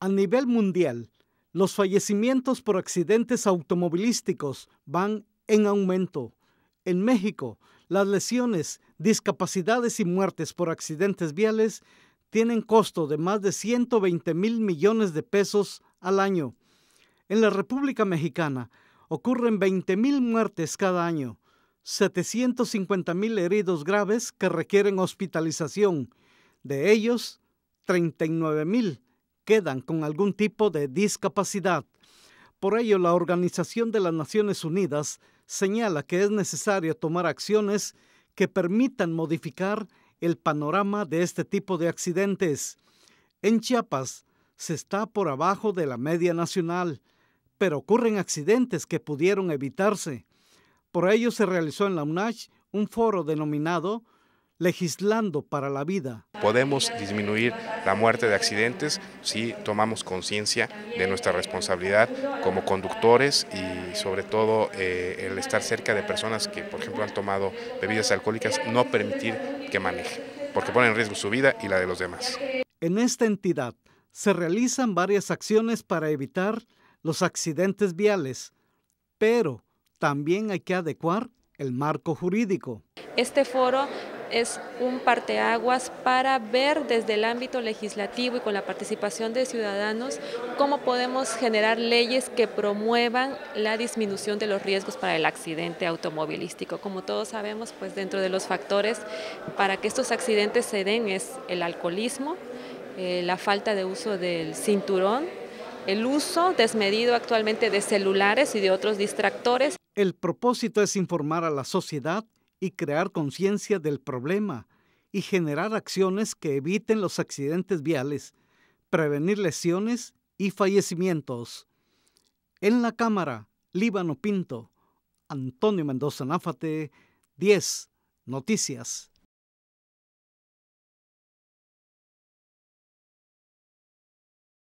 A nivel mundial, los fallecimientos por accidentes automovilísticos van en aumento. En México, las lesiones, discapacidades y muertes por accidentes viales tienen costo de más de 120 mil millones de pesos al año. En la República Mexicana ocurren 20 mil muertes cada año, 750 mil heridos graves que requieren hospitalización, de ellos 39 mil quedan con algún tipo de discapacidad. Por ello, la Organización de las Naciones Unidas señala que es necesario tomar acciones que permitan modificar el panorama de este tipo de accidentes. En Chiapas se está por abajo de la media nacional, pero ocurren accidentes que pudieron evitarse. Por ello se realizó en la UNACH un foro denominado legislando para la vida. Podemos disminuir la muerte de accidentes si tomamos conciencia de nuestra responsabilidad como conductores y sobre todo eh, el estar cerca de personas que, por ejemplo, han tomado bebidas alcohólicas, no permitir que manejen, porque pone en riesgo su vida y la de los demás. En esta entidad se realizan varias acciones para evitar los accidentes viales, pero también hay que adecuar el marco jurídico. Este foro es un parteaguas para ver desde el ámbito legislativo y con la participación de ciudadanos cómo podemos generar leyes que promuevan la disminución de los riesgos para el accidente automovilístico. Como todos sabemos, pues dentro de los factores para que estos accidentes se den es el alcoholismo, eh, la falta de uso del cinturón, el uso desmedido actualmente de celulares y de otros distractores. El propósito es informar a la sociedad y crear conciencia del problema y generar acciones que eviten los accidentes viales, prevenir lesiones y fallecimientos. En la Cámara, Líbano Pinto, Antonio Mendoza Náfate, 10 Noticias.